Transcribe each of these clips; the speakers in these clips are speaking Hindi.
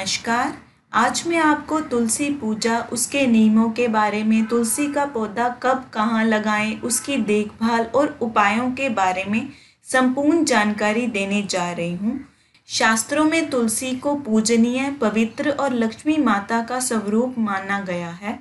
नमस्कार आज मैं आपको तुलसी पूजा उसके नियमों के बारे में तुलसी का पौधा कब कहाँ लगाएं उसकी देखभाल और उपायों के बारे में संपूर्ण जानकारी देने जा रही हूँ शास्त्रों में तुलसी को पूजनीय पवित्र और लक्ष्मी माता का स्वरूप माना गया है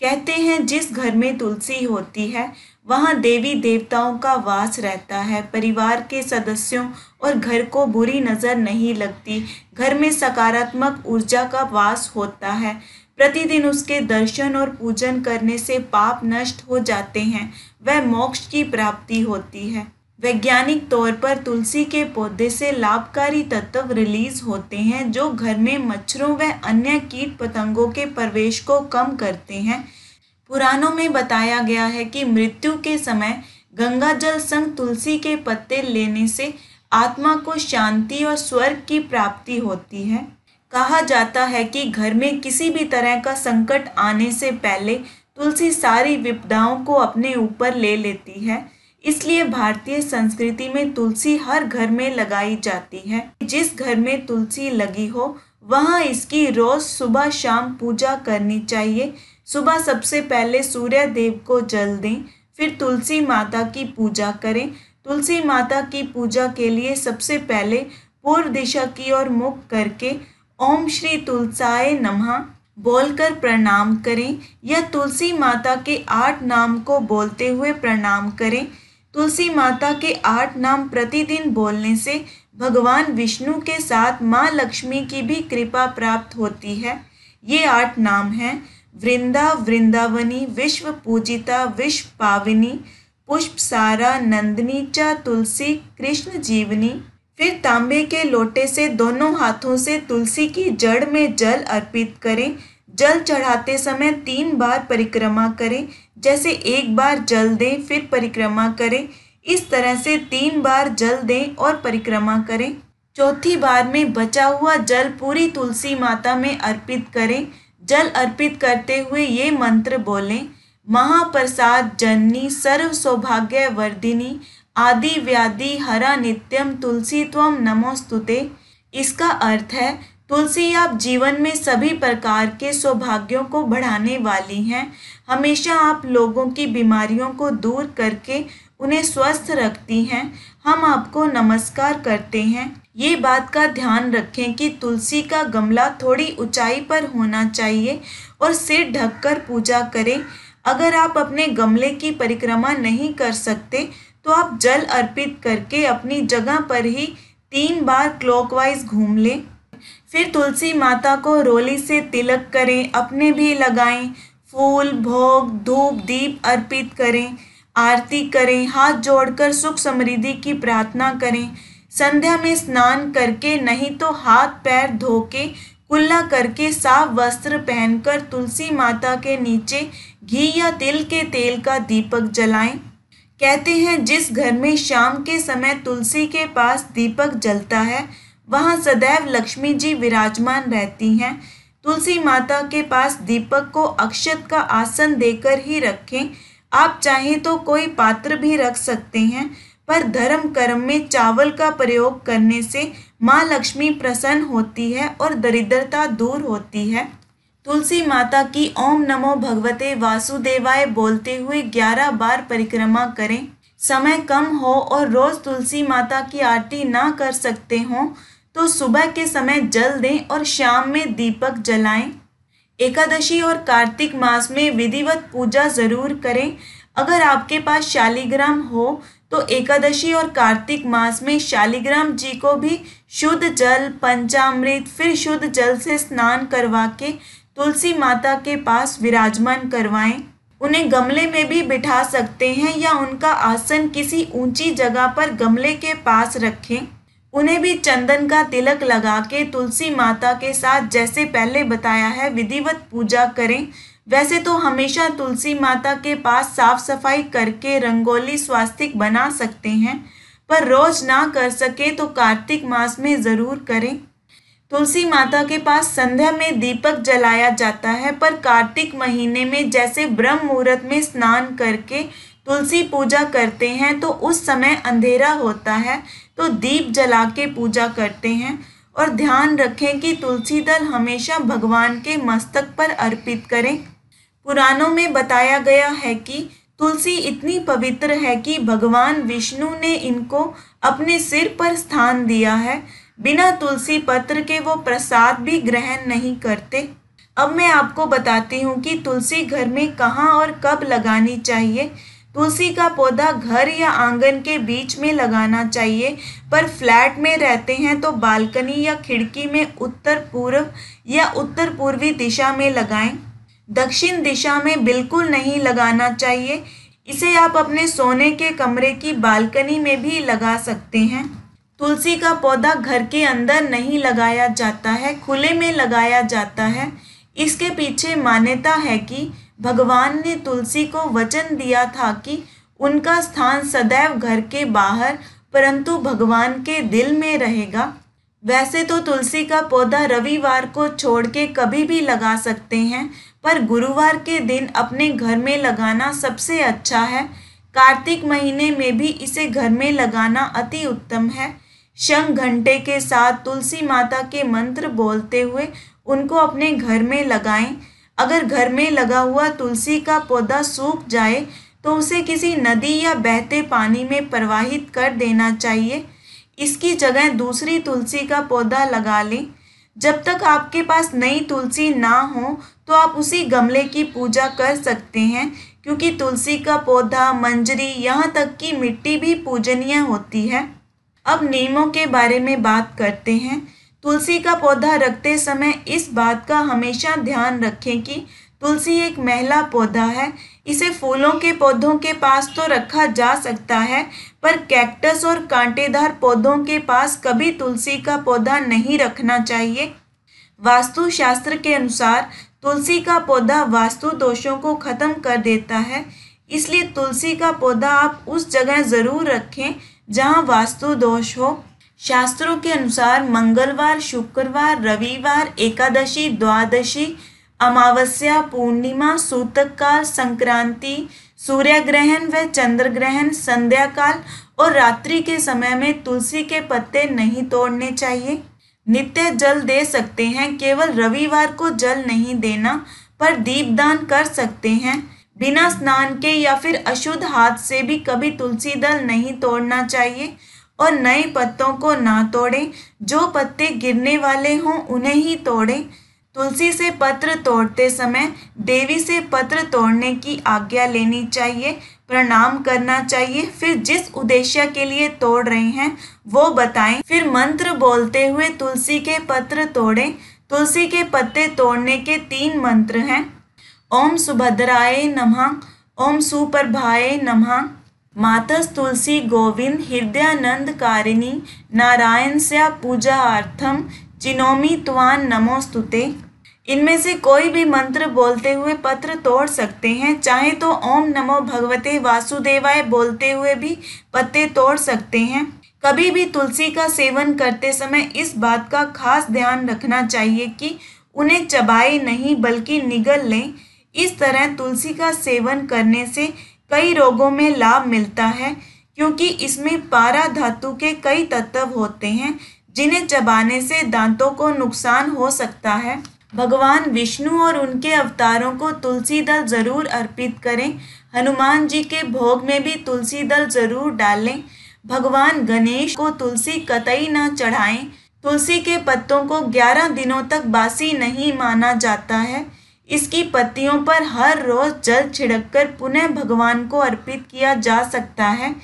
कहते हैं जिस घर में तुलसी होती है वहाँ देवी देवताओं का वास रहता है परिवार के सदस्यों और घर को बुरी नज़र नहीं लगती घर में सकारात्मक ऊर्जा का वास होता है प्रतिदिन उसके दर्शन और पूजन करने से पाप नष्ट हो जाते हैं वह मोक्ष की प्राप्ति होती है वैज्ञानिक तौर पर तुलसी के पौधे से लाभकारी तत्व रिलीज होते हैं जो घर में मच्छरों व अन्य कीट पतंगों के प्रवेश को कम करते हैं पुराणों में बताया गया है कि मृत्यु के समय गंगा जल संग तुलसी के पत्ते लेने से आत्मा को शांति और स्वर्ग की प्राप्ति होती है कहा जाता है कि घर में किसी भी तरह का संकट आने से पहले तुलसी सारी विपदाओं को अपने ऊपर ले लेती है इसलिए भारतीय संस्कृति में तुलसी हर घर में लगाई जाती है जिस घर में तुलसी लगी हो वहाँ इसकी रोज सुबह शाम पूजा करनी चाहिए सुबह सबसे पहले सूर्य देव को जल दें फिर तुलसी माता की पूजा करें तुलसी माता की पूजा के लिए सबसे पहले पूर्व दिशा की ओर मुख करके ओम श्री तुलसाए नमः बोलकर प्रणाम करें या तुलसी माता के आठ नाम को बोलते हुए प्रणाम करें तुलसी माता के आठ नाम प्रतिदिन बोलने से भगवान विष्णु के साथ माँ लक्ष्मी की भी कृपा प्राप्त होती है ये आठ नाम हैं वृंदा वृंदावनी विश्व पूजिता विश्व पाविनी पुष्प सारा नंदनी चा तुलसी कृष्ण जीवनी फिर तांबे के लोटे से दोनों हाथों से तुलसी की जड़ में जल अर्पित करें जल चढ़ाते समय तीन बार परिक्रमा करें जैसे एक बार जल दें फिर परिक्रमा करें इस तरह से तीन बार जल दें और परिक्रमा करें चौथी बार में बचा हुआ जल पूरी तुलसी माता में अर्पित करें जल अर्पित करते हुए ये मंत्र बोलें महाप्रसाद जननी सर्व सौभाग्य वर्धिनी आदि व्याधि हरा नित्यम तुलसी त्वम नमोस्तुते इसका अर्थ है तुलसी आप जीवन में सभी प्रकार के सौभाग्यों को बढ़ाने वाली हैं हमेशा आप लोगों की बीमारियों को दूर करके उन्हें स्वस्थ रखती हैं हम आपको नमस्कार करते हैं ये बात का ध्यान रखें कि तुलसी का गमला थोड़ी ऊंचाई पर होना चाहिए और सिर ढककर पूजा करें अगर आप अपने गमले की परिक्रमा नहीं कर सकते तो आप जल अर्पित करके अपनी जगह पर ही तीन बार क्लॉकवाइज घूम लें फिर तुलसी माता को रोली से तिलक करें अपने भी लगाएं फूल भोग धूप दीप अर्पित करें आरती करें हाथ जोड़कर सुख समृद्धि की प्रार्थना करें संध्या में स्नान करके नहीं तो हाथ पैर धो के कुल्ला करके साफ वस्त्र पहनकर तुलसी माता के नीचे घी या तिल के तेल का दीपक जलाएं कहते हैं जिस घर में शाम के समय तुलसी के पास दीपक जलता है वहाँ सदैव लक्ष्मी जी विराजमान रहती हैं तुलसी माता के पास दीपक को अक्षत का आसन देकर ही रखें आप चाहें तो कोई पात्र भी रख सकते हैं पर धर्म कर्म में चावल का प्रयोग करने से माँ लक्ष्मी प्रसन्न होती है और दरिद्रता दूर होती है तुलसी माता की ओम नमो भगवते वासुदेवाय बोलते हुए ग्यारह बार परिक्रमा करें समय कम हो और रोज़ तुलसी माता की आरती ना कर सकते हों तो सुबह के समय जल दें और शाम में दीपक जलाएं एकादशी और कार्तिक मास में विधिवत पूजा जरूर करें अगर आपके पास शालिग्राम हो तो एकादशी और कार्तिक मास में शालिग्राम जी को भी शुद्ध जल पंचामृत फिर शुद्ध जल से स्नान करवा के तुलसी माता के पास विराजमान करवाएं उन्हें गमले में भी बिठा सकते हैं या उनका आसन किसी ऊंची जगह पर गमले के पास रखें उन्हें भी चंदन का तिलक लगा के तुलसी माता के साथ जैसे पहले बताया है विधिवत पूजा करें वैसे तो हमेशा तुलसी माता के पास साफ सफाई करके रंगोली स्वास्थ्य बना सकते हैं पर रोज ना कर सके तो कार्तिक मास में ज़रूर करें तुलसी माता के पास संध्या में दीपक जलाया जाता है पर कार्तिक महीने में जैसे ब्रह्म मुहूर्त में स्नान करके तुलसी पूजा करते हैं तो उस समय अंधेरा होता है तो दीप जला के पूजा करते हैं और ध्यान रखें कि तुलसी दल हमेशा भगवान के मस्तक पर अर्पित करें पुराणों में बताया गया है कि तुलसी इतनी पवित्र है कि भगवान विष्णु ने इनको अपने सिर पर स्थान दिया है बिना तुलसी पत्र के वो प्रसाद भी ग्रहण नहीं करते अब मैं आपको बताती हूँ कि तुलसी घर में कहाँ और कब लगानी चाहिए तुलसी का पौधा घर या आंगन के बीच में लगाना चाहिए पर फ्लैट में रहते हैं तो बालकनी या खिड़की में उत्तर पूर्व या उत्तर पूर्वी दिशा में लगाएं दक्षिण दिशा में बिल्कुल नहीं लगाना चाहिए इसे आप अपने सोने के कमरे की बालकनी में भी लगा सकते हैं तुलसी का पौधा घर के अंदर नहीं लगाया जाता है खुले में लगाया जाता है इसके पीछे मान्यता है कि भगवान ने तुलसी को वचन दिया था कि उनका स्थान सदैव घर के बाहर परंतु भगवान के दिल में रहेगा वैसे तो तुलसी का पौधा रविवार को छोड़ के कभी भी लगा सकते हैं पर गुरुवार के दिन अपने घर में लगाना सबसे अच्छा है कार्तिक महीने में भी इसे घर में लगाना अति उत्तम है शंख घंटे के साथ तुलसी माता के मंत्र बोलते हुए उनको अपने घर में लगाएं अगर घर में लगा हुआ तुलसी का पौधा सूख जाए तो उसे किसी नदी या बहते पानी में प्रवाहित कर देना चाहिए इसकी जगह दूसरी तुलसी का पौधा लगा लें जब तक आपके पास नई तुलसी ना हो तो आप उसी गमले की पूजा कर सकते हैं क्योंकि तुलसी का पौधा मंजरी यहाँ तक कि मिट्टी भी पूजनीय होती है अब नियमों के बारे में बात करते हैं तुलसी का पौधा रखते समय इस बात का हमेशा ध्यान रखें कि तुलसी एक महिला पौधा है इसे फूलों के पौधों के पास तो रखा जा सकता है पर कैक्टस और कांटेदार पौधों के पास कभी तुलसी का पौधा नहीं रखना चाहिए वास्तुशास्त्र के अनुसार तुलसी का पौधा वास्तु दोषों को ख़त्म कर देता है इसलिए तुलसी का पौधा आप उस जगह ज़रूर रखें जहाँ वास्तु दोष हो शास्त्रों के अनुसार मंगलवार शुक्रवार रविवार एकादशी द्वादशी अमावस्या पूर्णिमा सूतक काल संक्रांति सूर्य ग्रहण व चंद्र ग्रहण संध्या काल और रात्रि के समय में तुलसी के पत्ते नहीं तोड़ने चाहिए नित्य जल दे सकते हैं केवल रविवार को जल नहीं देना पर दीपदान कर सकते हैं बिना स्नान के या फिर अशुद्ध हाथ से भी कभी तुलसी दल नहीं तोड़ना चाहिए और नए पत्तों को ना तोड़ें जो पत्ते गिरने वाले हों उन्हें ही तोड़ें तुलसी से पत्र तोड़ते समय देवी से पत्र तोड़ने की आज्ञा लेनी चाहिए प्रणाम करना चाहिए फिर जिस उद्देश्य के लिए तोड़ रहे हैं वो बताएं फिर मंत्र बोलते हुए तुलसी के पत्र तोड़ें तुलसी के पत्ते तोड़ने के तीन मंत्र हैं ओम सुभद्राए नमः ओम सुप्रभाए नमः मातस तुलसी गोविंद हृदयानंद कारिणी नारायण से पूजा अर्थम चिनोमी त्वान नमोस्तुते इनमें से कोई भी मंत्र बोलते हुए पत्र तोड़ सकते हैं चाहे तो ओम नमो भगवते वासुदेवाय बोलते हुए भी पत्ते तोड़ सकते हैं कभी भी तुलसी का सेवन करते समय इस बात का खास ध्यान रखना चाहिए कि उन्हें चबाए नहीं बल्कि निगल लें इस तरह तुलसी का सेवन करने से कई रोगों में लाभ मिलता है क्योंकि इसमें पारा धातु के कई तत्व होते हैं जिन्हें चबाने से दांतों को नुकसान हो सकता है भगवान विष्णु और उनके अवतारों को तुलसी दल जरूर अर्पित करें हनुमान जी के भोग में भी तुलसी दल जरूर डालें भगवान गणेश को तुलसी कतई ना चढ़ाएं तुलसी के पत्तों को 11 दिनों तक बासी नहीं माना जाता है इसकी पत्तियों पर हर रोज जल छिड़ककर पुनः भगवान को अर्पित किया जा सकता है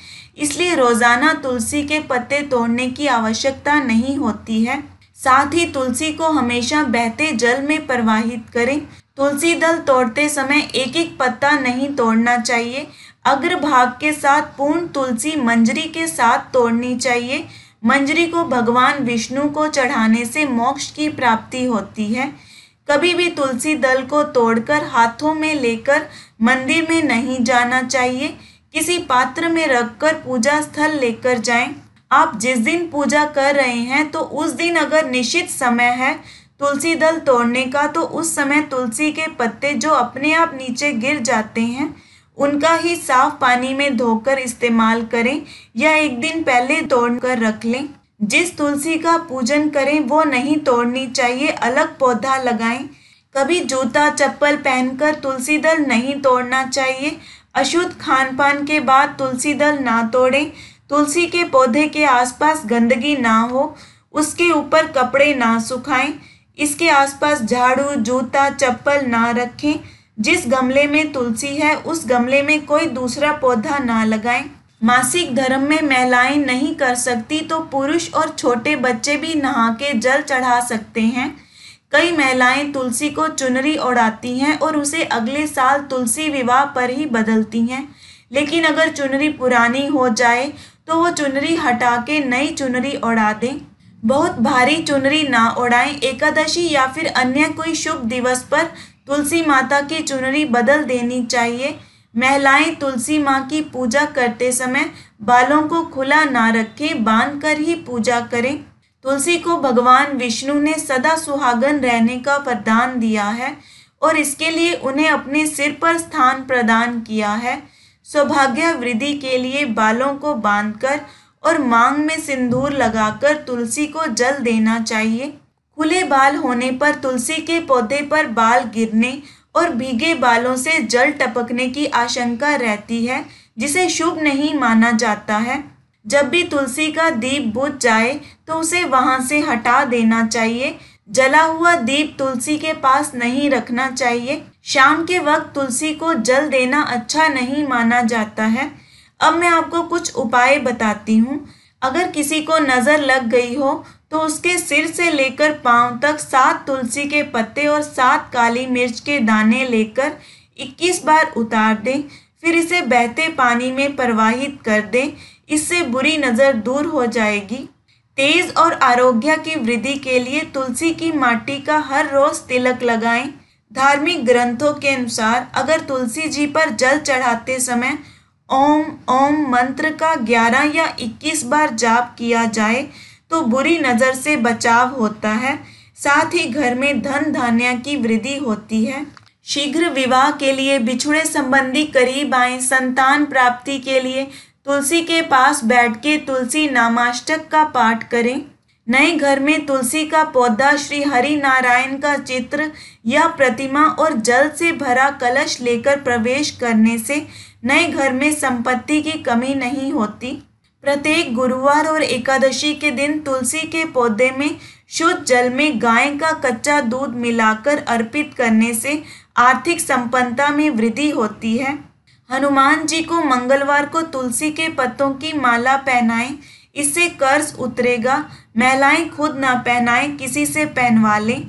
इसलिए रोजाना तुलसी के पत्ते तोड़ने की आवश्यकता नहीं होती है साथ ही तुलसी को हमेशा बहते जल में प्रवाहित करें तुलसी दल तोड़ते समय एक एक पत्ता नहीं तोड़ना चाहिए अग्रभाग के साथ पूर्ण तुलसी मंजरी के साथ तोड़नी चाहिए मंजरी को भगवान विष्णु को चढ़ाने से मोक्ष की प्राप्ति होती है कभी भी तुलसी दल को तोड़कर हाथों में लेकर मंदिर में नहीं जाना चाहिए किसी पात्र में रखकर पूजा स्थल लेकर जाएं। आप जिस दिन पूजा कर रहे हैं तो उस दिन अगर निश्चित समय है तुलसी दल तोड़ने का तो उस समय तुलसी के पत्ते जो अपने आप नीचे गिर जाते हैं उनका ही साफ पानी में धोकर इस्तेमाल करें या एक दिन पहले तोड़ कर रख लें जिस तुलसी का पूजन करें वो नहीं तोड़नी चाहिए अलग पौधा लगाएं कभी जूता चप्पल पहनकर तुलसी दल नहीं तोड़ना चाहिए अशुद्ध खान पान के बाद तुलसी दल ना तोड़ें तुलसी के पौधे के आसपास गंदगी ना हो उसके ऊपर कपड़े ना सुखाएं इसके आसपास झाड़ू जूता चप्पल ना रखें जिस गमले में तुलसी है उस गमले में कोई दूसरा पौधा ना लगाएं मासिक धर्म में महिलाएं नहीं कर सकती तो पुरुष और छोटे बच्चे भी नहा के जल चढ़ा सकते हैं कई महिलाएं तुलसी को चुनरी ओढ़ाती हैं और उसे अगले साल तुलसी विवाह पर ही बदलती हैं लेकिन अगर चुनरी पुरानी हो जाए तो वो चुनरी हटा के नई चुनरी ओढ़ा दें बहुत भारी चुनरी ना ओढ़ाएं एकादशी या फिर अन्य कोई शुभ दिवस पर तुलसी माता की चुनरी बदल देनी चाहिए महिलाएं तुलसी माँ की पूजा करते समय बालों को खुला ना रखें बांध कर ही पूजा करें तुलसी को भगवान विष्णु ने सदा सुहागन रहने का वरदान दिया है और इसके लिए उन्हें अपने सिर पर स्थान प्रदान किया है सौभाग्य वृद्धि के लिए बालों को बांधकर और मांग में सिंदूर लगाकर तुलसी को जल देना चाहिए खुले बाल होने पर तुलसी के पौधे पर बाल गिरने और भीगे बालों से जल टपकने की आशंका रहती है जिसे शुभ नहीं माना जाता है जब भी तुलसी का दीप बुझ जाए तो उसे वहाँ से हटा देना चाहिए जला हुआ दीप तुलसी के पास नहीं रखना चाहिए शाम के वक्त तुलसी को जल देना अच्छा नहीं माना जाता है अब मैं आपको कुछ उपाय बताती हूँ अगर किसी को नज़र लग गई हो तो उसके सिर से लेकर पांव तक सात तुलसी के पत्ते और सात काली मिर्च के दाने लेकर इक्कीस बार उतार दें फिर इसे बहते पानी में प्रवाहित कर दें इससे बुरी नज़र दूर हो जाएगी तेज और आरोग्य की वृद्धि के लिए तुलसी की माटी का हर रोज तिलक लगाएं धार्मिक ग्रंथों के अनुसार अगर तुलसी जी पर जल चढ़ाते समय ओम ओम मंत्र का 11 या 21 बार जाप किया जाए तो बुरी नज़र से बचाव होता है साथ ही घर में धन धान्य की वृद्धि होती है शीघ्र विवाह के लिए बिछड़े संबंधी करीब आए संतान प्राप्ति के लिए तुलसी के पास बैठ के तुलसी नामाष्टक का पाठ करें नए घर में तुलसी का पौधा श्री हरि नारायण का चित्र या प्रतिमा और जल से भरा कलश लेकर प्रवेश करने से नए घर में संपत्ति की कमी नहीं होती प्रत्येक गुरुवार और एकादशी के दिन तुलसी के पौधे में शुद्ध जल में गाय का कच्चा दूध मिलाकर अर्पित करने से आर्थिक संपन्नता में वृद्धि होती है हनुमान जी को मंगलवार को तुलसी के पत्तों की माला पहनाएं इससे कर्ज उतरेगा महिलाएं खुद ना पहनाएं किसी से पहनवा लें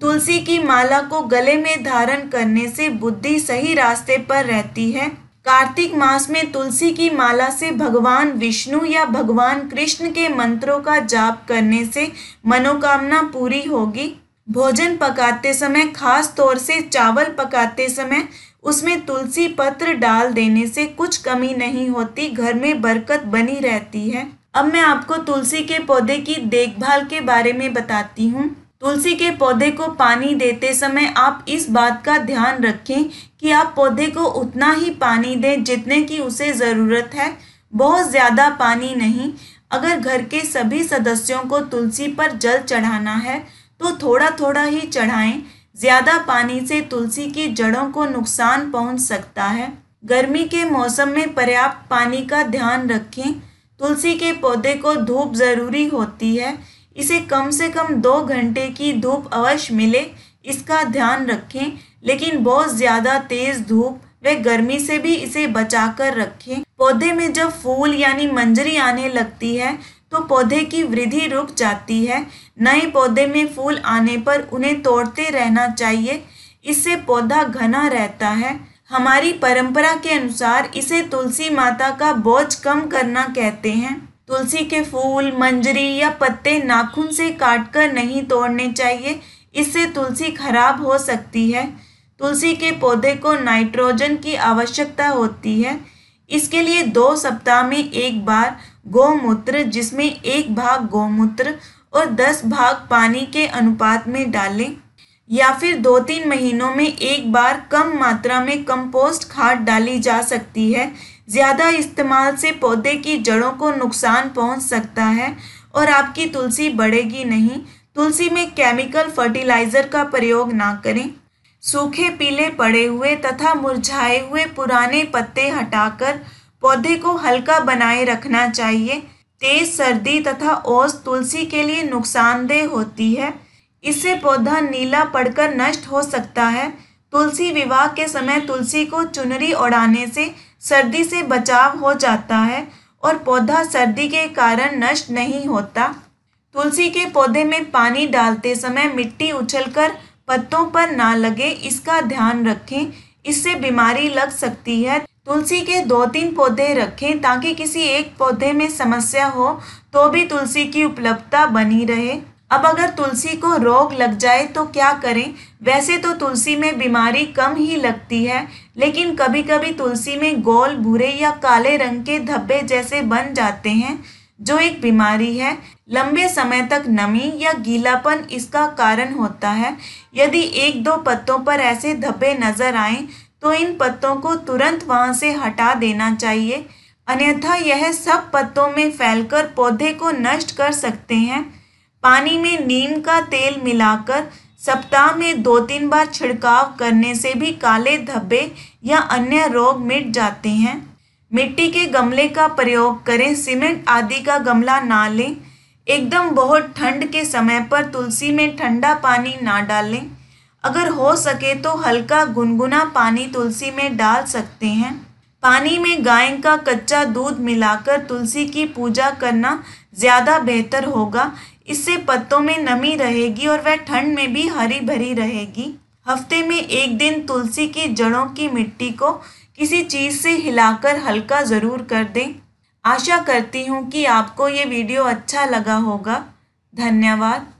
तुलसी की माला को गले में धारण करने से बुद्धि सही रास्ते पर रहती है कार्तिक मास में तुलसी की माला से भगवान विष्णु या भगवान कृष्ण के मंत्रों का जाप करने से मनोकामना पूरी होगी भोजन पकाते समय खास तौर से चावल पकाते समय उसमें तुलसी पत्र डाल देने से कुछ कमी नहीं होती घर में बरकत बनी रहती है अब मैं आपको तुलसी के पौधे की देखभाल के बारे में बताती हूँ तुलसी के पौधे को पानी देते समय आप इस बात का ध्यान रखें कि आप पौधे को उतना ही पानी दें जितने की उसे ज़रूरत है बहुत ज़्यादा पानी नहीं अगर घर के सभी सदस्यों को तुलसी पर जल चढ़ाना है तो थोड़ा थोड़ा ही चढ़ाएं ज़्यादा पानी से तुलसी की जड़ों को नुकसान पहुंच सकता है गर्मी के मौसम में पर्याप्त पानी का ध्यान रखें तुलसी के पौधे को धूप ज़रूरी होती है इसे कम से कम दो घंटे की धूप अवश्य मिले इसका ध्यान रखें लेकिन बहुत ज़्यादा तेज़ धूप वे गर्मी से भी इसे बचा कर रखें पौधे में जब फूल यानी मंजरी आने लगती है तो पौधे की वृद्धि रुक जाती है नए पौधे में फूल आने पर उन्हें तोड़ते रहना चाहिए इससे पौधा घना रहता है हमारी परंपरा के अनुसार इसे तुलसी माता का बोझ कम करना कहते हैं तुलसी के फूल मंजरी या पत्ते नाखून से काटकर नहीं तोड़ने चाहिए इससे तुलसी खराब हो सकती है तुलसी के पौधे को नाइट्रोजन की आवश्यकता होती है इसके लिए दो सप्ताह में एक बार गौमूत्र जिसमें एक भाग गौमूत्र और दस भाग पानी के अनुपात में डालें या फिर दो तीन महीनों में एक बार कम मात्रा में कंपोस्ट खाद डाली जा सकती है ज़्यादा इस्तेमाल से पौधे की जड़ों को नुकसान पहुंच सकता है और आपकी तुलसी बढ़ेगी नहीं तुलसी में केमिकल फर्टिलाइज़र का प्रयोग ना करें सूखे पीले पड़े हुए तथा मुरझाए हुए पुराने पत्ते हटाकर पौधे को हल्का बनाए रखना चाहिए तेज़ सर्दी तथा ओस तुलसी के लिए नुकसानदेह होती है इससे पौधा नीला पड़कर नष्ट हो सकता है तुलसी विवाह के समय तुलसी को चुनरी ओढ़ाने से सर्दी से बचाव हो जाता है और पौधा सर्दी के कारण नष्ट नहीं होता तुलसी के पौधे में पानी डालते समय मिट्टी उछलकर पत्तों पर ना लगे इसका ध्यान रखें इससे बीमारी लग सकती है तुलसी के दो तीन पौधे रखें ताकि किसी एक पौधे में समस्या हो तो भी तुलसी की उपलब्धता बनी रहे अब अगर तुलसी को रोग लग जाए तो क्या करें वैसे तो तुलसी में बीमारी कम ही लगती है लेकिन कभी कभी तुलसी में गोल भूरे या काले रंग के धब्बे जैसे बन जाते हैं जो एक बीमारी है लंबे समय तक नमी या गीलापन इसका कारण होता है यदि एक दो पत्तों पर ऐसे धब्बे नजर आए तो इन पत्तों को तुरंत वहाँ से हटा देना चाहिए अन्यथा यह सब पत्तों में फैलकर पौधे को नष्ट कर सकते हैं पानी में नीम का तेल मिलाकर सप्ताह में दो तीन बार छिड़काव करने से भी काले धब्बे या अन्य रोग मिट जाते हैं मिट्टी के गमले का प्रयोग करें सीमेंट आदि का गमला ना लें एकदम बहुत ठंड के समय पर तुलसी में ठंडा पानी ना डालें अगर हो सके तो हल्का गुनगुना पानी तुलसी में डाल सकते हैं पानी में गाय का कच्चा दूध मिलाकर तुलसी की पूजा करना ज़्यादा बेहतर होगा इससे पत्तों में नमी रहेगी और वह ठंड में भी हरी भरी रहेगी हफ्ते में एक दिन तुलसी की जड़ों की मिट्टी को किसी चीज़ से हिलाकर हल्का ज़रूर कर दें आशा करती हूँ कि आपको ये वीडियो अच्छा लगा होगा धन्यवाद